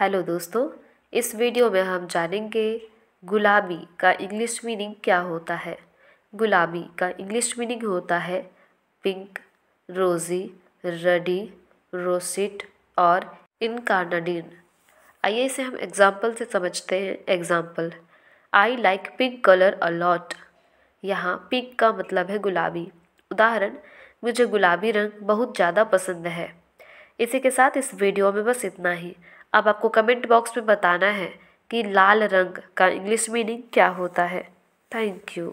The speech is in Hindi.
हेलो दोस्तों इस वीडियो में हम जानेंगे गुलाबी का इंग्लिश मीनिंग क्या होता है गुलाबी का इंग्लिश मीनिंग होता है पिंक रोज़ी रडी रोसिट और इनकार्नाडिन आइए इसे हम एग्ज़ाम्पल से समझते हैं example I like pink colour a lot यहाँ पिंक का मतलब है गुलाबी उदाहरण मुझे गुलाबी रंग बहुत ज़्यादा पसंद है इसी के साथ इस वीडियो में बस इतना ही अब आपको कमेंट बॉक्स में बताना है कि लाल रंग का इंग्लिश मीनिंग क्या होता है थैंक यू